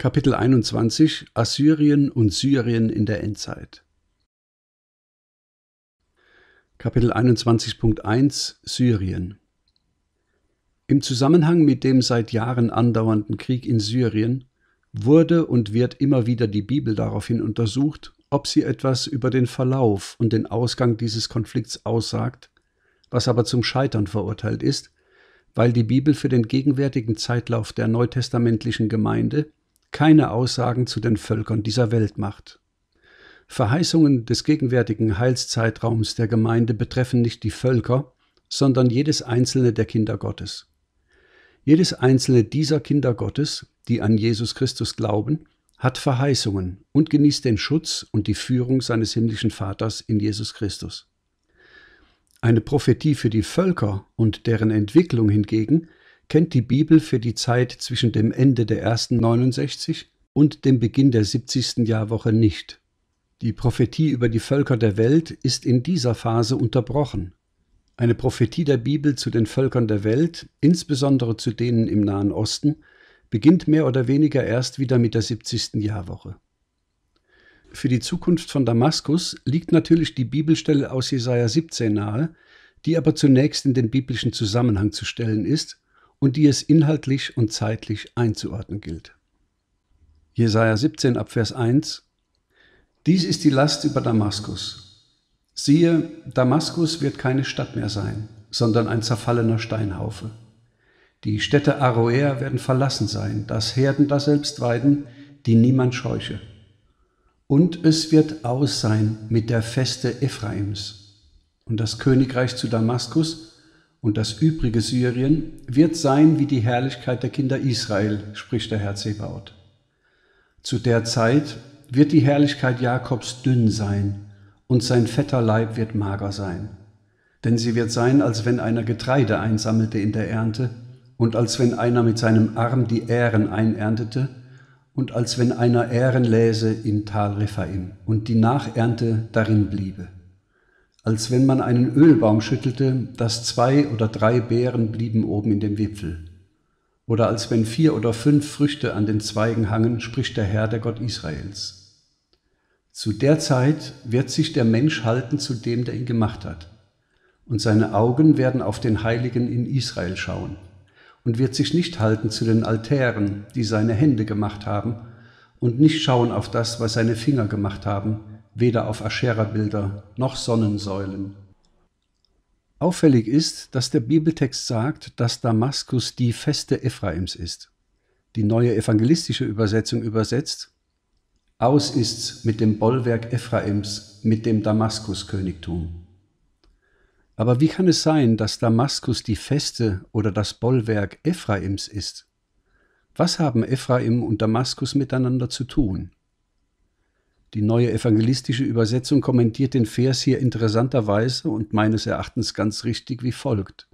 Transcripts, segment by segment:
Kapitel 21 Assyrien und Syrien in der Endzeit Kapitel 21.1 Syrien Im Zusammenhang mit dem seit Jahren andauernden Krieg in Syrien wurde und wird immer wieder die Bibel daraufhin untersucht, ob sie etwas über den Verlauf und den Ausgang dieses Konflikts aussagt, was aber zum Scheitern verurteilt ist, weil die Bibel für den gegenwärtigen Zeitlauf der neutestamentlichen Gemeinde keine Aussagen zu den Völkern dieser Welt macht. Verheißungen des gegenwärtigen Heilszeitraums der Gemeinde betreffen nicht die Völker, sondern jedes einzelne der Kinder Gottes. Jedes einzelne dieser Kinder Gottes, die an Jesus Christus glauben, hat Verheißungen und genießt den Schutz und die Führung seines himmlischen Vaters in Jesus Christus. Eine Prophetie für die Völker und deren Entwicklung hingegen kennt die Bibel für die Zeit zwischen dem Ende der ersten 69 und dem Beginn der 70. Jahrwoche nicht. Die Prophetie über die Völker der Welt ist in dieser Phase unterbrochen. Eine Prophetie der Bibel zu den Völkern der Welt, insbesondere zu denen im Nahen Osten, beginnt mehr oder weniger erst wieder mit der 70. Jahrwoche. Für die Zukunft von Damaskus liegt natürlich die Bibelstelle aus Jesaja 17 nahe, die aber zunächst in den biblischen Zusammenhang zu stellen ist und die es inhaltlich und zeitlich einzuordnen gilt. Jesaja 17 ab Vers 1 Dies ist die Last über Damaskus. Siehe, Damaskus wird keine Stadt mehr sein, sondern ein zerfallener Steinhaufe. Die Städte Aroer werden verlassen sein, das Herden daselbst weiden, die niemand scheuche. Und es wird aus sein mit der Feste Ephraims und das Königreich zu Damaskus und das übrige Syrien wird sein wie die Herrlichkeit der Kinder Israel, spricht der Herr Zebaoth. Zu der Zeit wird die Herrlichkeit Jakobs dünn sein und sein fetter Leib wird mager sein. Denn sie wird sein, als wenn einer Getreide einsammelte in der Ernte und als wenn einer mit seinem Arm die Ähren einerntete und als wenn einer Ähren läse in Tal Rephaim und die Nachernte darin bliebe als wenn man einen Ölbaum schüttelte, dass zwei oder drei Beeren blieben oben in dem Wipfel. Oder als wenn vier oder fünf Früchte an den Zweigen hangen, spricht der Herr, der Gott Israels. Zu der Zeit wird sich der Mensch halten zu dem, der ihn gemacht hat. Und seine Augen werden auf den Heiligen in Israel schauen. Und wird sich nicht halten zu den Altären, die seine Hände gemacht haben, und nicht schauen auf das, was seine Finger gemacht haben, weder auf Aschera-Bilder noch Sonnensäulen. Auffällig ist, dass der Bibeltext sagt, dass Damaskus die Feste Ephraims ist. Die neue evangelistische Übersetzung übersetzt, aus ist's mit dem Bollwerk Ephraims, mit dem Damaskus-Königtum. Aber wie kann es sein, dass Damaskus die Feste oder das Bollwerk Ephraims ist? Was haben Ephraim und Damaskus miteinander zu tun? Die neue evangelistische Übersetzung kommentiert den Vers hier interessanterweise und meines Erachtens ganz richtig wie folgt.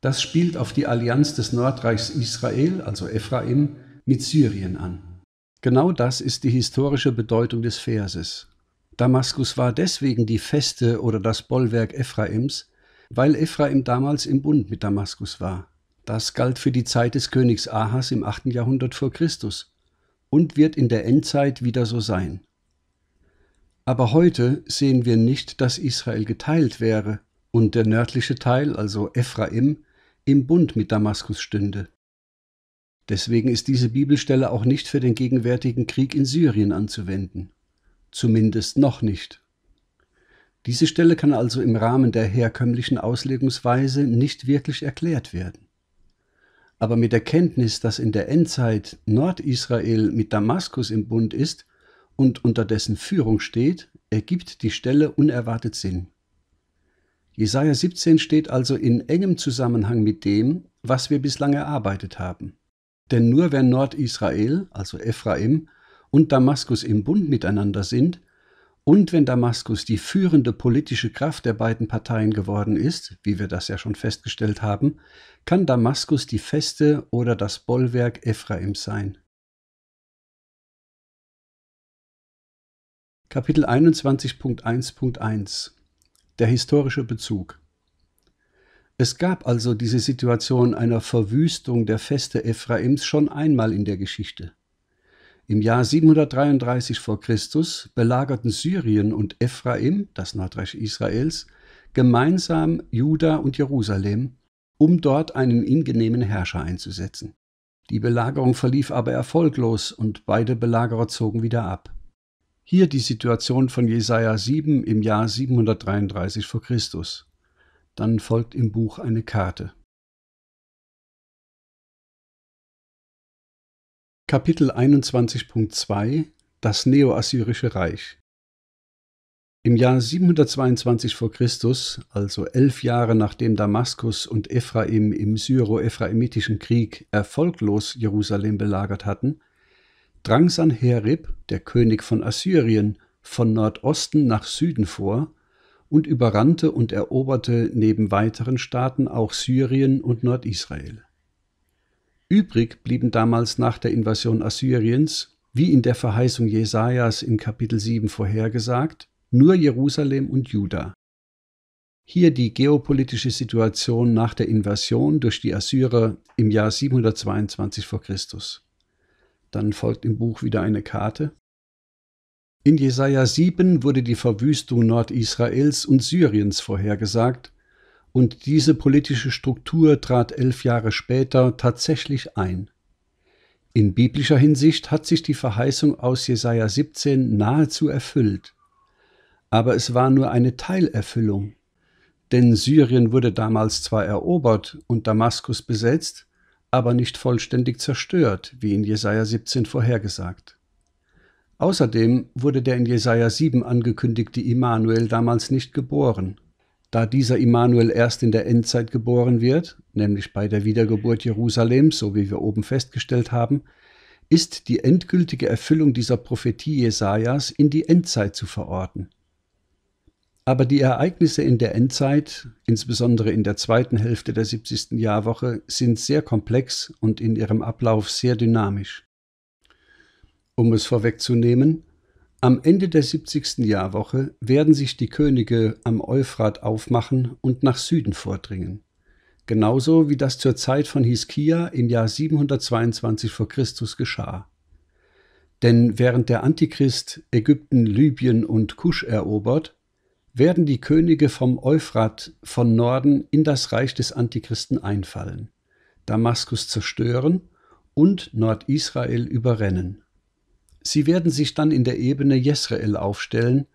Das spielt auf die Allianz des Nordreichs Israel, also Ephraim, mit Syrien an. Genau das ist die historische Bedeutung des Verses. Damaskus war deswegen die Feste oder das Bollwerk Ephraims, weil Ephraim damals im Bund mit Damaskus war. Das galt für die Zeit des Königs Ahas im 8. Jahrhundert vor Christus und wird in der Endzeit wieder so sein. Aber heute sehen wir nicht, dass Israel geteilt wäre und der nördliche Teil, also Ephraim, im Bund mit Damaskus stünde. Deswegen ist diese Bibelstelle auch nicht für den gegenwärtigen Krieg in Syrien anzuwenden. Zumindest noch nicht. Diese Stelle kann also im Rahmen der herkömmlichen Auslegungsweise nicht wirklich erklärt werden. Aber mit der Kenntnis, dass in der Endzeit Nordisrael mit Damaskus im Bund ist, und unter dessen Führung steht, ergibt die Stelle unerwartet Sinn. Jesaja 17 steht also in engem Zusammenhang mit dem, was wir bislang erarbeitet haben. Denn nur wenn Nordisrael, also Ephraim, und Damaskus im Bund miteinander sind und wenn Damaskus die führende politische Kraft der beiden Parteien geworden ist, wie wir das ja schon festgestellt haben, kann Damaskus die Feste oder das Bollwerk Ephraims sein. Kapitel 21.1.1 Der historische Bezug Es gab also diese Situation einer Verwüstung der Feste Ephraims schon einmal in der Geschichte. Im Jahr 733 v. Chr. belagerten Syrien und Ephraim, das Nordreich Israels, gemeinsam Juda und Jerusalem, um dort einen ingenehmen Herrscher einzusetzen. Die Belagerung verlief aber erfolglos und beide Belagerer zogen wieder ab. Hier die Situation von Jesaja 7 im Jahr 733 vor Christus. Dann folgt im Buch eine Karte. Kapitel 21.2 Das Neoassyrische Reich Im Jahr 722 vor Christus, also elf Jahre nachdem Damaskus und Ephraim im syro ephraimitischen Krieg erfolglos Jerusalem belagert hatten, drang Sanherib, der König von Assyrien, von Nordosten nach Süden vor und überrannte und eroberte neben weiteren Staaten auch Syrien und Nordisrael. Übrig blieben damals nach der Invasion Assyriens, wie in der Verheißung Jesajas in Kapitel 7 vorhergesagt, nur Jerusalem und Juda. Hier die geopolitische Situation nach der Invasion durch die Assyrer im Jahr 722 v. Chr. Dann folgt im Buch wieder eine Karte. In Jesaja 7 wurde die Verwüstung Nordisraels und Syriens vorhergesagt, und diese politische Struktur trat elf Jahre später tatsächlich ein. In biblischer Hinsicht hat sich die Verheißung aus Jesaja 17 nahezu erfüllt. Aber es war nur eine Teilerfüllung. Denn Syrien wurde damals zwar erobert und Damaskus besetzt, aber nicht vollständig zerstört, wie in Jesaja 17 vorhergesagt. Außerdem wurde der in Jesaja 7 angekündigte Immanuel damals nicht geboren. Da dieser Immanuel erst in der Endzeit geboren wird, nämlich bei der Wiedergeburt Jerusalems, so wie wir oben festgestellt haben, ist die endgültige Erfüllung dieser Prophetie Jesajas in die Endzeit zu verorten. Aber die Ereignisse in der Endzeit, insbesondere in der zweiten Hälfte der 70. Jahrwoche, sind sehr komplex und in ihrem Ablauf sehr dynamisch. Um es vorwegzunehmen, am Ende der 70. Jahrwoche werden sich die Könige am Euphrat aufmachen und nach Süden vordringen. Genauso wie das zur Zeit von Hiskia im Jahr 722 vor Christus geschah. Denn während der Antichrist Ägypten, Libyen und Kusch erobert, werden die Könige vom Euphrat von Norden in das Reich des Antichristen einfallen, Damaskus zerstören und Nordisrael überrennen. Sie werden sich dann in der Ebene Jesrael aufstellen,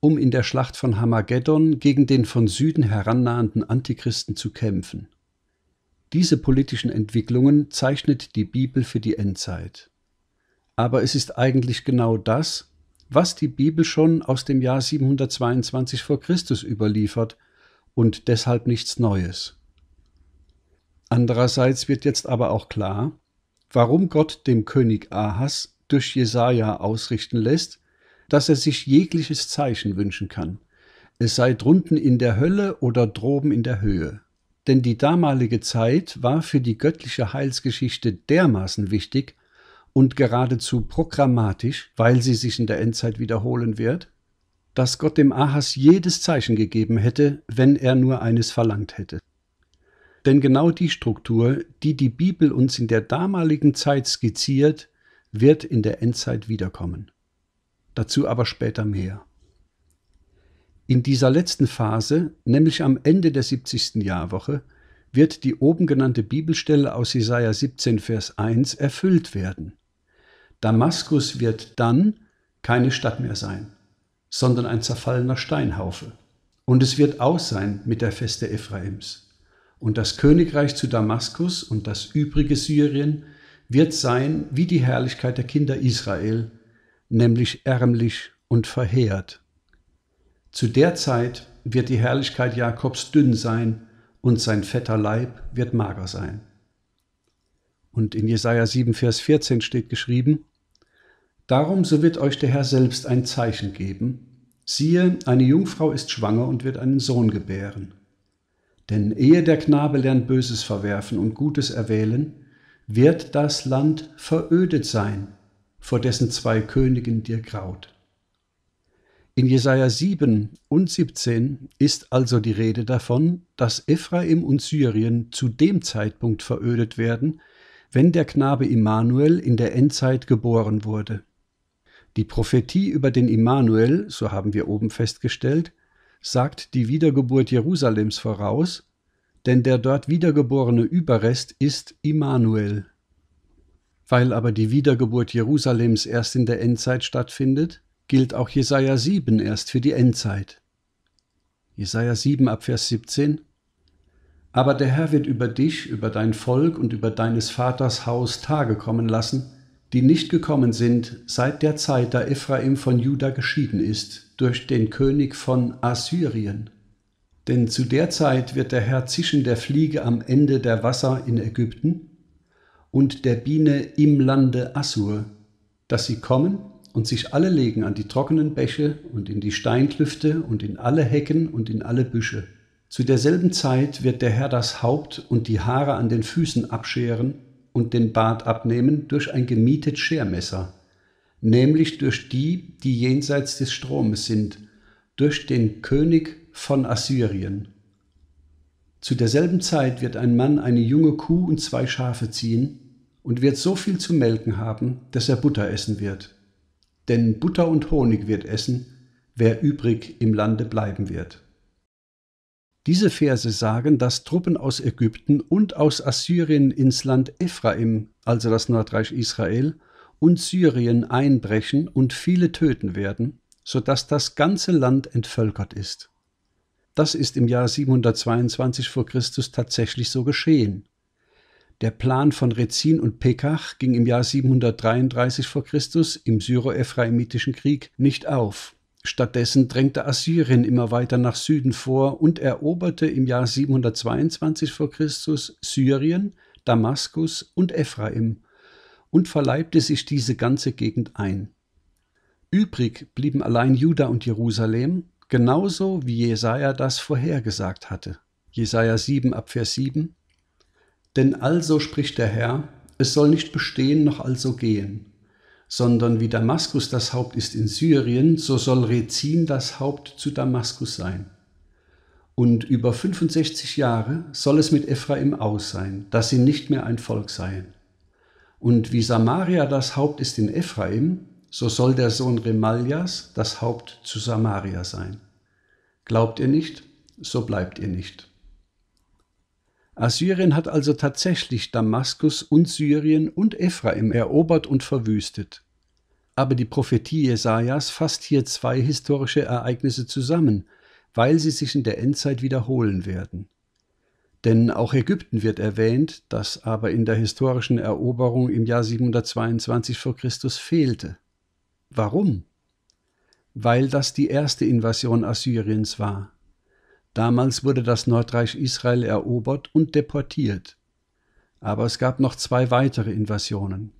um in der Schlacht von Hamageddon gegen den von Süden herannahenden Antichristen zu kämpfen. Diese politischen Entwicklungen zeichnet die Bibel für die Endzeit. Aber es ist eigentlich genau das, was die Bibel schon aus dem Jahr 722 vor Christus überliefert und deshalb nichts Neues. Andererseits wird jetzt aber auch klar, warum Gott dem König Ahas durch Jesaja ausrichten lässt, dass er sich jegliches Zeichen wünschen kann, es sei drunten in der Hölle oder droben in der Höhe. Denn die damalige Zeit war für die göttliche Heilsgeschichte dermaßen wichtig, und geradezu programmatisch, weil sie sich in der Endzeit wiederholen wird, dass Gott dem Ahas jedes Zeichen gegeben hätte, wenn er nur eines verlangt hätte. Denn genau die Struktur, die die Bibel uns in der damaligen Zeit skizziert, wird in der Endzeit wiederkommen. Dazu aber später mehr. In dieser letzten Phase, nämlich am Ende der 70. Jahrwoche, wird die oben genannte Bibelstelle aus Jesaja 17, Vers 1 erfüllt werden. Damaskus wird dann keine Stadt mehr sein, sondern ein zerfallener Steinhaufe. Und es wird aus sein mit der Feste Ephraims. Und das Königreich zu Damaskus und das übrige Syrien wird sein wie die Herrlichkeit der Kinder Israel, nämlich ärmlich und verheert. Zu der Zeit wird die Herrlichkeit Jakobs dünn sein und sein fetter Leib wird mager sein. Und in Jesaja 7, Vers 14 steht geschrieben: Darum so wird euch der Herr selbst ein Zeichen geben. Siehe, eine Jungfrau ist schwanger und wird einen Sohn gebären. Denn ehe der Knabe lernt Böses verwerfen und Gutes erwählen, wird das Land verödet sein, vor dessen zwei Königen dir graut. In Jesaja 7 und 17 ist also die Rede davon, dass Ephraim und Syrien zu dem Zeitpunkt verödet werden, wenn der Knabe Immanuel in der Endzeit geboren wurde. Die Prophetie über den Immanuel, so haben wir oben festgestellt, sagt die Wiedergeburt Jerusalems voraus, denn der dort wiedergeborene Überrest ist Immanuel. Weil aber die Wiedergeburt Jerusalems erst in der Endzeit stattfindet, gilt auch Jesaja 7 erst für die Endzeit. Jesaja 7 ab Vers 17 Aber der Herr wird über dich, über dein Volk und über deines Vaters Haus Tage kommen lassen, die nicht gekommen sind seit der Zeit, da Ephraim von Juda geschieden ist, durch den König von Assyrien. Denn zu der Zeit wird der Herr zischen der Fliege am Ende der Wasser in Ägypten und der Biene im Lande Assur, dass sie kommen und sich alle legen an die trockenen Bäche und in die Steinklüfte und in alle Hecken und in alle Büsche. Zu derselben Zeit wird der Herr das Haupt und die Haare an den Füßen abscheren und den Bart abnehmen durch ein gemietet Schermesser, nämlich durch die, die jenseits des Stromes sind, durch den König von Assyrien. Zu derselben Zeit wird ein Mann eine junge Kuh und zwei Schafe ziehen und wird so viel zu melken haben, dass er Butter essen wird. Denn Butter und Honig wird essen, wer übrig im Lande bleiben wird. Diese Verse sagen, dass Truppen aus Ägypten und aus Assyrien ins Land Ephraim, also das Nordreich Israel, und Syrien einbrechen und viele töten werden, sodass das ganze Land entvölkert ist. Das ist im Jahr 722 vor Christus tatsächlich so geschehen. Der Plan von Rezin und Pekach ging im Jahr 733 vor Christus im syro-ephraimitischen Krieg nicht auf Stattdessen drängte Assyrien immer weiter nach Süden vor und eroberte im Jahr 722 v. Chr. Syrien, Damaskus und Ephraim und verleibte sich diese ganze Gegend ein. Übrig blieben allein Juda und Jerusalem, genauso wie Jesaja das vorhergesagt hatte. Jesaja 7 ab Vers 7. Denn also spricht der Herr, es soll nicht bestehen noch also gehen sondern wie Damaskus das Haupt ist in Syrien, so soll Rezin das Haupt zu Damaskus sein. Und über 65 Jahre soll es mit Ephraim aus sein, dass sie nicht mehr ein Volk seien. Und wie Samaria das Haupt ist in Ephraim, so soll der Sohn Remaljas das Haupt zu Samaria sein. Glaubt ihr nicht, so bleibt ihr nicht. Assyrien hat also tatsächlich Damaskus und Syrien und Ephraim erobert und verwüstet. Aber die Prophetie Jesajas fasst hier zwei historische Ereignisse zusammen, weil sie sich in der Endzeit wiederholen werden. Denn auch Ägypten wird erwähnt, das aber in der historischen Eroberung im Jahr 722 v. Chr. fehlte. Warum? Weil das die erste Invasion Assyriens war. Damals wurde das Nordreich Israel erobert und deportiert. Aber es gab noch zwei weitere Invasionen.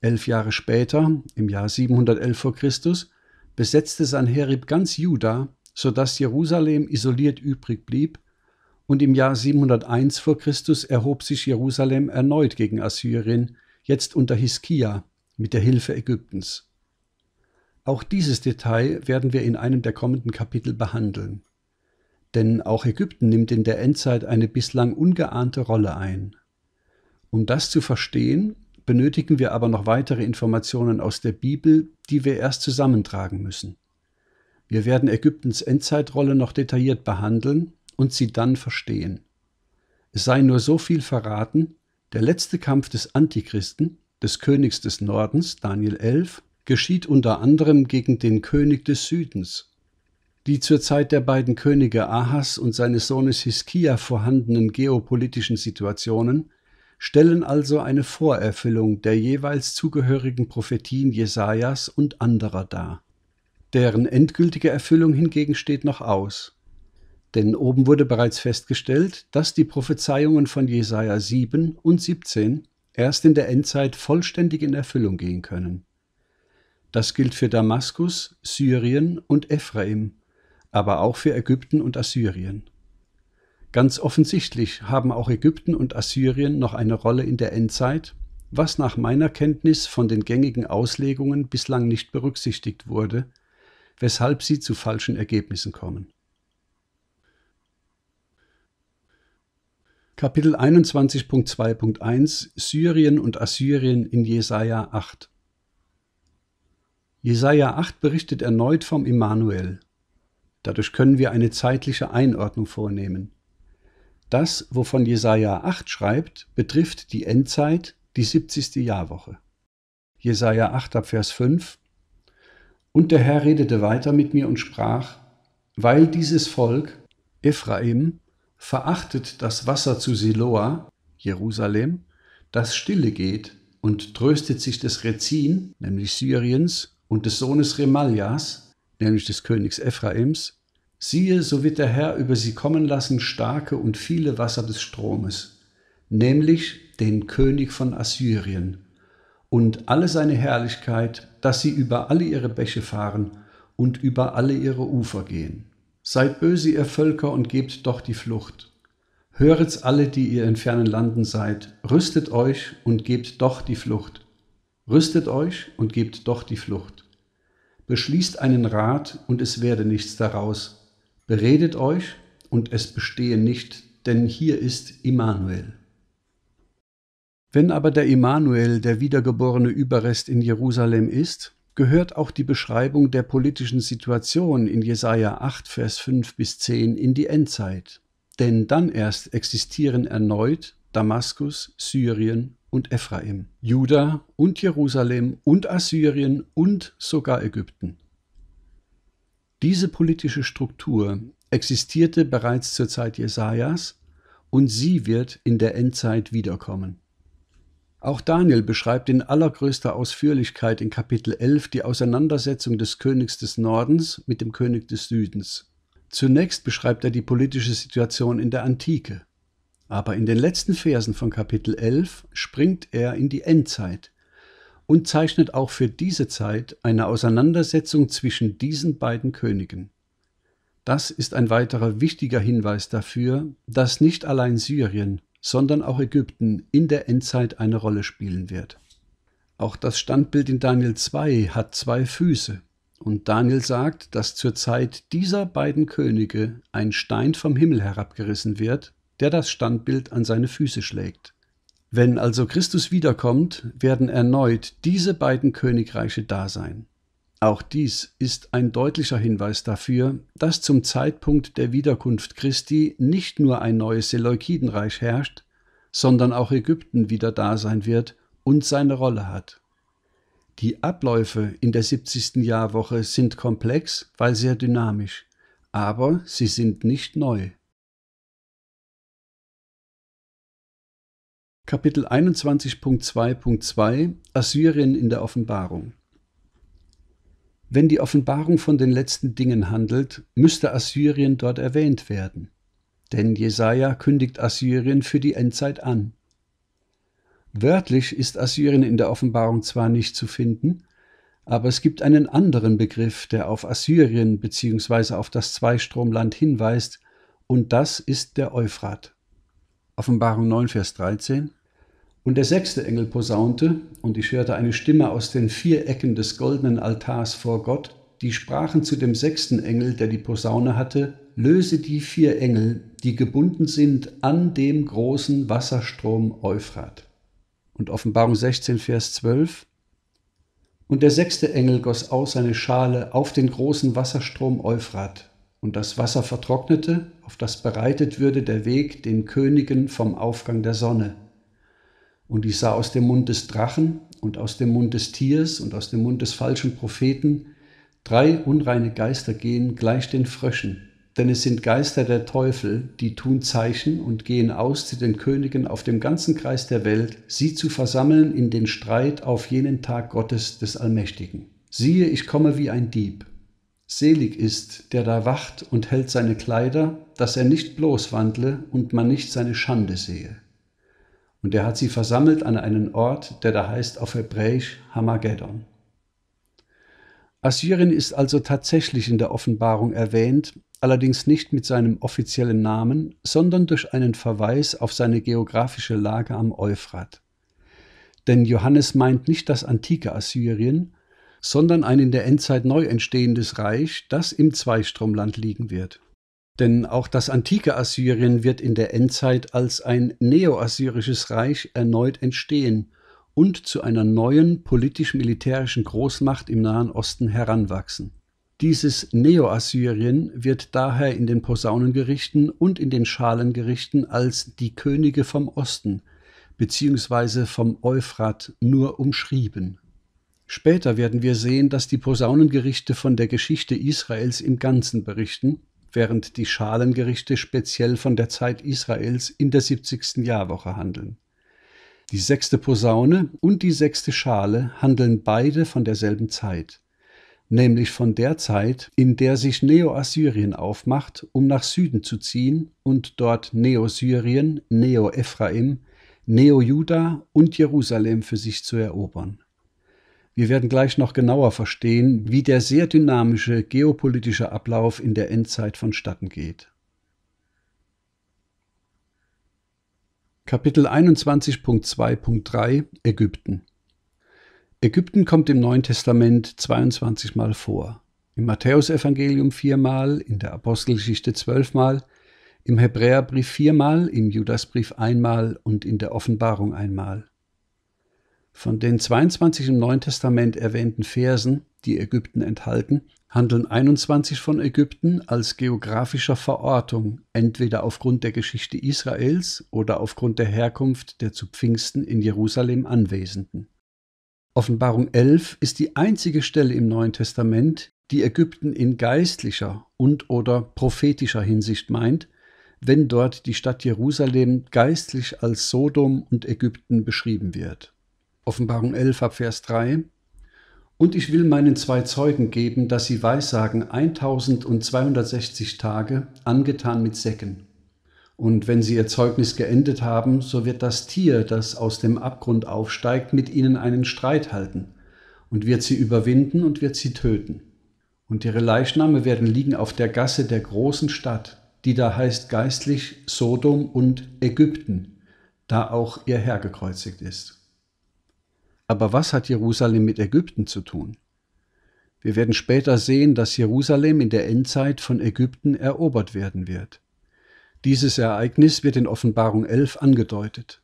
Elf Jahre später, im Jahr 711 vor Christus, besetzte Sanherib ganz Juda, sodass Jerusalem isoliert übrig blieb, und im Jahr 701 vor Christus erhob sich Jerusalem erneut gegen Assyrien, jetzt unter Hiskia, mit der Hilfe Ägyptens. Auch dieses Detail werden wir in einem der kommenden Kapitel behandeln. Denn auch Ägypten nimmt in der Endzeit eine bislang ungeahnte Rolle ein. Um das zu verstehen, benötigen wir aber noch weitere Informationen aus der Bibel, die wir erst zusammentragen müssen. Wir werden Ägyptens Endzeitrolle noch detailliert behandeln und sie dann verstehen. Es sei nur so viel verraten, der letzte Kampf des Antichristen, des Königs des Nordens, Daniel 11, geschieht unter anderem gegen den König des Südens, die zur Zeit der beiden Könige Ahas und seines Sohnes Hiskia vorhandenen geopolitischen Situationen stellen also eine Vorerfüllung der jeweils zugehörigen Prophetien Jesajas und anderer dar. Deren endgültige Erfüllung hingegen steht noch aus. Denn oben wurde bereits festgestellt, dass die Prophezeiungen von Jesaja 7 und 17 erst in der Endzeit vollständig in Erfüllung gehen können. Das gilt für Damaskus, Syrien und Ephraim aber auch für Ägypten und Assyrien. Ganz offensichtlich haben auch Ägypten und Assyrien noch eine Rolle in der Endzeit, was nach meiner Kenntnis von den gängigen Auslegungen bislang nicht berücksichtigt wurde, weshalb sie zu falschen Ergebnissen kommen. Kapitel 21.2.1 Syrien und Assyrien in Jesaja 8 Jesaja 8 berichtet erneut vom Immanuel, Dadurch können wir eine zeitliche Einordnung vornehmen. Das, wovon Jesaja 8 schreibt, betrifft die Endzeit, die 70. Jahrwoche. Jesaja 8 ab Vers 5 Und der Herr redete weiter mit mir und sprach, weil dieses Volk, Ephraim, verachtet das Wasser zu Siloa, Jerusalem, das stille geht und tröstet sich des Rezin, nämlich Syriens, und des Sohnes Remaljas, nämlich des Königs Ephraims, siehe, so wird der Herr über sie kommen lassen starke und viele Wasser des Stromes, nämlich den König von Assyrien, und alle seine Herrlichkeit, dass sie über alle ihre Bäche fahren und über alle ihre Ufer gehen. Seid böse, ihr Völker, und gebt doch die Flucht. Höret's alle, die ihr in fernen Landen seid, rüstet euch und gebt doch die Flucht. Rüstet euch und gebt doch die Flucht beschließt einen Rat und es werde nichts daraus. Beredet euch und es bestehe nicht, denn hier ist Immanuel. Wenn aber der Immanuel der wiedergeborene Überrest in Jerusalem ist, gehört auch die Beschreibung der politischen Situation in Jesaja 8, Vers 5 bis 10 in die Endzeit. Denn dann erst existieren erneut Damaskus, Syrien und Ephraim, Juda und Jerusalem und Assyrien und sogar Ägypten. Diese politische Struktur existierte bereits zur Zeit Jesajas und sie wird in der Endzeit wiederkommen. Auch Daniel beschreibt in allergrößter Ausführlichkeit in Kapitel 11 die Auseinandersetzung des Königs des Nordens mit dem König des Südens. Zunächst beschreibt er die politische Situation in der Antike. Aber in den letzten Versen von Kapitel 11 springt er in die Endzeit und zeichnet auch für diese Zeit eine Auseinandersetzung zwischen diesen beiden Königen. Das ist ein weiterer wichtiger Hinweis dafür, dass nicht allein Syrien, sondern auch Ägypten in der Endzeit eine Rolle spielen wird. Auch das Standbild in Daniel 2 hat zwei Füße, und Daniel sagt, dass zur Zeit dieser beiden Könige ein Stein vom Himmel herabgerissen wird, der das Standbild an seine Füße schlägt. Wenn also Christus wiederkommt, werden erneut diese beiden Königreiche da sein. Auch dies ist ein deutlicher Hinweis dafür, dass zum Zeitpunkt der Wiederkunft Christi nicht nur ein neues Seleukidenreich herrscht, sondern auch Ägypten wieder da sein wird und seine Rolle hat. Die Abläufe in der 70. Jahrwoche sind komplex, weil sehr dynamisch, aber sie sind nicht neu. Kapitel 21.2.2 Assyrien in der Offenbarung Wenn die Offenbarung von den letzten Dingen handelt, müsste Assyrien dort erwähnt werden. Denn Jesaja kündigt Assyrien für die Endzeit an. Wörtlich ist Assyrien in der Offenbarung zwar nicht zu finden, aber es gibt einen anderen Begriff, der auf Assyrien bzw. auf das Zweistromland hinweist, und das ist der Euphrat. Offenbarung 9, Vers 13. Und der sechste Engel posaunte, und ich hörte eine Stimme aus den vier Ecken des goldenen Altars vor Gott, die sprachen zu dem sechsten Engel, der die Posaune hatte, löse die vier Engel, die gebunden sind an dem großen Wasserstrom Euphrat. Und Offenbarung 16, Vers 12. Und der sechste Engel goss aus seine Schale auf den großen Wasserstrom Euphrat, und das Wasser vertrocknete, auf das bereitet würde der Weg den Königen vom Aufgang der Sonne. Und ich sah aus dem Mund des Drachen und aus dem Mund des Tiers und aus dem Mund des falschen Propheten drei unreine Geister gehen gleich den Fröschen, denn es sind Geister der Teufel, die tun Zeichen und gehen aus zu den Königen auf dem ganzen Kreis der Welt, sie zu versammeln in den Streit auf jenen Tag Gottes des Allmächtigen. Siehe, ich komme wie ein Dieb. Selig ist, der da wacht und hält seine Kleider, dass er nicht bloß wandle und man nicht seine Schande sehe. Und er hat sie versammelt an einen Ort, der da heißt auf Hebräisch Hamageddon. Assyrien ist also tatsächlich in der Offenbarung erwähnt, allerdings nicht mit seinem offiziellen Namen, sondern durch einen Verweis auf seine geografische Lage am Euphrat. Denn Johannes meint nicht das antike Assyrien, sondern ein in der Endzeit neu entstehendes Reich, das im Zweistromland liegen wird. Denn auch das antike Assyrien wird in der Endzeit als ein neoassyrisches Reich erneut entstehen und zu einer neuen politisch-militärischen Großmacht im Nahen Osten heranwachsen. Dieses Neoassyrien wird daher in den Posaunengerichten und in den Schalengerichten als die Könige vom Osten bzw. vom Euphrat nur umschrieben. Später werden wir sehen, dass die Posaunengerichte von der Geschichte Israels im Ganzen berichten, während die Schalengerichte speziell von der Zeit Israels in der 70. Jahrwoche handeln. Die sechste Posaune und die sechste Schale handeln beide von derselben Zeit, nämlich von der Zeit, in der sich Neo-Assyrien aufmacht, um nach Süden zu ziehen und dort Neo-Syrien, Neo-Ephraim, Neo-Juda und Jerusalem für sich zu erobern. Wir werden gleich noch genauer verstehen, wie der sehr dynamische geopolitische Ablauf in der Endzeit vonstatten geht. Kapitel 21.2.3 Ägypten Ägypten kommt im Neuen Testament 22 Mal vor. Im Matthäusevangelium viermal, in der Apostelgeschichte zwölfmal, im Hebräerbrief viermal, im Judasbrief einmal und in der Offenbarung einmal. Von den 22 im Neuen Testament erwähnten Versen, die Ägypten enthalten, handeln 21 von Ägypten als geografischer Verortung, entweder aufgrund der Geschichte Israels oder aufgrund der Herkunft der zu Pfingsten in Jerusalem Anwesenden. Offenbarung 11 ist die einzige Stelle im Neuen Testament, die Ägypten in geistlicher und/oder prophetischer Hinsicht meint, wenn dort die Stadt Jerusalem geistlich als Sodom und Ägypten beschrieben wird. Offenbarung 11 ab Vers 3. Und ich will meinen zwei Zeugen geben, dass sie weissagen 1260 Tage, angetan mit Säcken. Und wenn sie ihr Zeugnis geendet haben, so wird das Tier, das aus dem Abgrund aufsteigt, mit ihnen einen Streit halten und wird sie überwinden und wird sie töten. Und ihre Leichname werden liegen auf der Gasse der großen Stadt, die da heißt geistlich Sodom und Ägypten, da auch ihr Herr gekreuzigt ist. Aber was hat Jerusalem mit Ägypten zu tun? Wir werden später sehen, dass Jerusalem in der Endzeit von Ägypten erobert werden wird. Dieses Ereignis wird in Offenbarung 11 angedeutet.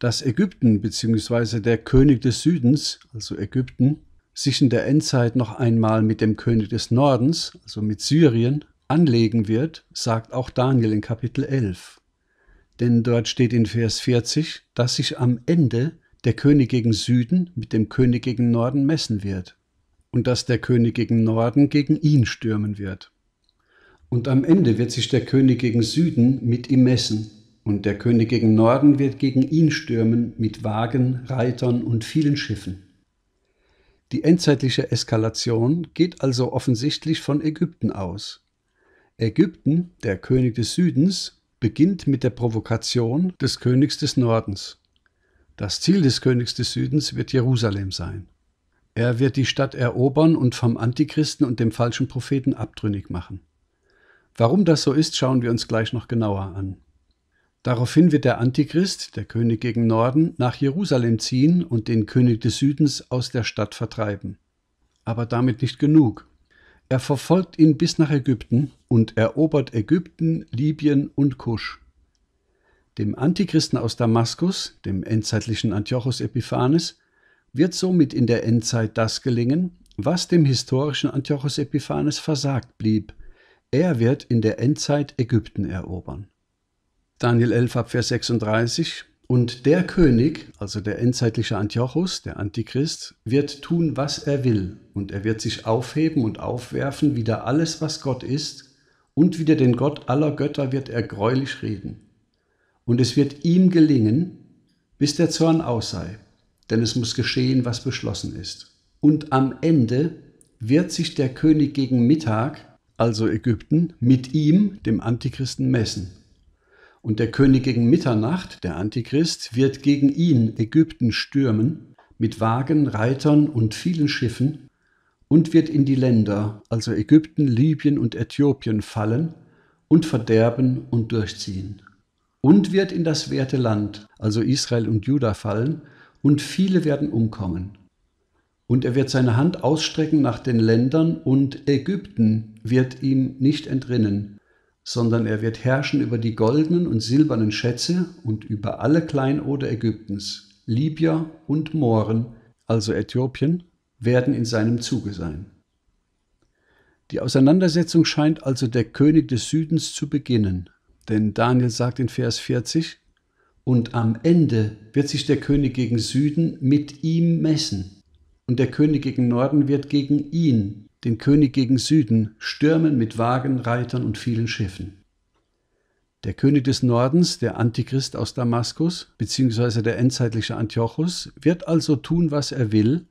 Dass Ägypten bzw. der König des Südens, also Ägypten, sich in der Endzeit noch einmal mit dem König des Nordens, also mit Syrien, anlegen wird, sagt auch Daniel in Kapitel 11. Denn dort steht in Vers 40, dass sich am Ende der König gegen Süden mit dem König gegen Norden messen wird und dass der König gegen Norden gegen ihn stürmen wird. Und am Ende wird sich der König gegen Süden mit ihm messen und der König gegen Norden wird gegen ihn stürmen mit Wagen, Reitern und vielen Schiffen. Die endzeitliche Eskalation geht also offensichtlich von Ägypten aus. Ägypten, der König des Südens, beginnt mit der Provokation des Königs des Nordens. Das Ziel des Königs des Südens wird Jerusalem sein. Er wird die Stadt erobern und vom Antichristen und dem falschen Propheten abtrünnig machen. Warum das so ist, schauen wir uns gleich noch genauer an. Daraufhin wird der Antichrist, der König gegen Norden, nach Jerusalem ziehen und den König des Südens aus der Stadt vertreiben. Aber damit nicht genug. Er verfolgt ihn bis nach Ägypten und erobert Ägypten, Libyen und Kusch. Dem Antichristen aus Damaskus, dem endzeitlichen Antiochus Epiphanes, wird somit in der Endzeit das gelingen, was dem historischen Antiochus Epiphanes versagt blieb. Er wird in der Endzeit Ägypten erobern. Daniel 11 ab Vers 36 und der König, also der endzeitliche Antiochus, der Antichrist, wird tun, was er will, und er wird sich aufheben und aufwerfen wieder alles, was Gott ist, und wieder den Gott aller Götter wird er greulich reden und es wird ihm gelingen, bis der Zorn aus sei, denn es muss geschehen, was beschlossen ist. Und am Ende wird sich der König gegen Mittag, also Ägypten, mit ihm, dem Antichristen, messen. Und der König gegen Mitternacht, der Antichrist, wird gegen ihn, Ägypten, stürmen, mit Wagen, Reitern und vielen Schiffen, und wird in die Länder, also Ägypten, Libyen und Äthiopien, fallen und verderben und durchziehen und wird in das werte Land, also Israel und Juda, fallen, und viele werden umkommen. Und er wird seine Hand ausstrecken nach den Ländern, und Ägypten wird ihm nicht entrinnen, sondern er wird herrschen über die goldenen und silbernen Schätze und über alle Kleinode Ägyptens. Libyer und Mohren, also Äthiopien, werden in seinem Zuge sein. Die Auseinandersetzung scheint also der König des Südens zu beginnen, denn Daniel sagt in Vers 40, und am Ende wird sich der König gegen Süden mit ihm messen. Und der König gegen Norden wird gegen ihn, den König gegen Süden, stürmen mit Wagen, Reitern und vielen Schiffen. Der König des Nordens, der Antichrist aus Damaskus, beziehungsweise der endzeitliche Antiochus, wird also tun, was er will,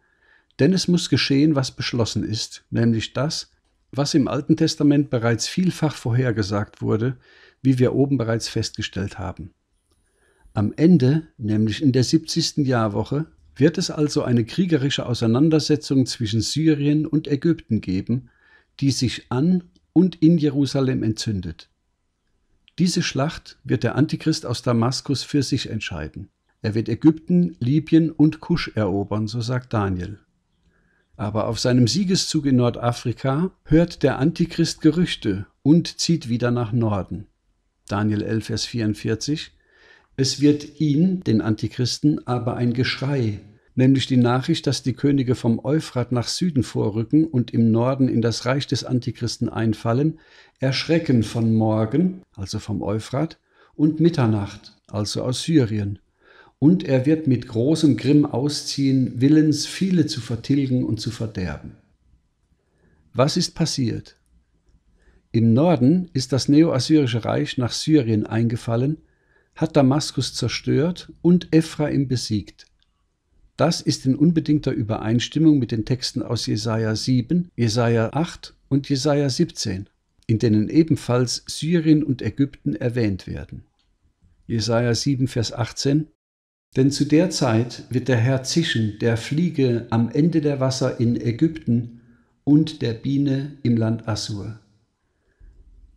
denn es muss geschehen, was beschlossen ist, nämlich das, was im Alten Testament bereits vielfach vorhergesagt wurde, wie wir oben bereits festgestellt haben. Am Ende, nämlich in der 70. Jahrwoche, wird es also eine kriegerische Auseinandersetzung zwischen Syrien und Ägypten geben, die sich an und in Jerusalem entzündet. Diese Schlacht wird der Antichrist aus Damaskus für sich entscheiden. Er wird Ägypten, Libyen und Kusch erobern, so sagt Daniel. Aber auf seinem Siegeszug in Nordafrika hört der Antichrist Gerüchte und zieht wieder nach Norden. Daniel 11, Vers 44. Es wird ihn, den Antichristen, aber ein Geschrei, nämlich die Nachricht, dass die Könige vom Euphrat nach Süden vorrücken und im Norden in das Reich des Antichristen einfallen, erschrecken von Morgen, also vom Euphrat, und Mitternacht, also aus Syrien. Und er wird mit großem Grimm ausziehen, willens, viele zu vertilgen und zu verderben. Was ist passiert? Im Norden ist das neoassyrische Reich nach Syrien eingefallen, hat Damaskus zerstört und Ephraim besiegt. Das ist in unbedingter Übereinstimmung mit den Texten aus Jesaja 7, Jesaja 8 und Jesaja 17, in denen ebenfalls Syrien und Ägypten erwähnt werden. Jesaja 7, Vers 18 denn zu der Zeit wird der Herr zischen der Fliege am Ende der Wasser in Ägypten und der Biene im Land Assur.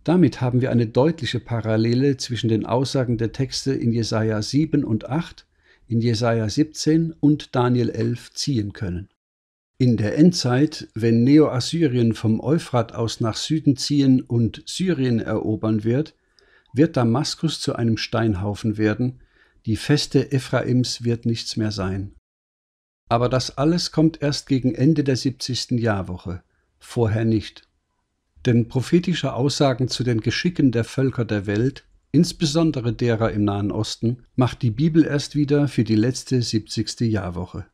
Damit haben wir eine deutliche Parallele zwischen den Aussagen der Texte in Jesaja 7 und 8, in Jesaja 17 und Daniel 11 ziehen können. In der Endzeit, wenn Neoassyrien vom Euphrat aus nach Süden ziehen und Syrien erobern wird, wird Damaskus zu einem Steinhaufen werden, die Feste Ephraims wird nichts mehr sein. Aber das alles kommt erst gegen Ende der 70. Jahrwoche, vorher nicht. Denn prophetische Aussagen zu den Geschicken der Völker der Welt, insbesondere derer im Nahen Osten, macht die Bibel erst wieder für die letzte 70. Jahrwoche.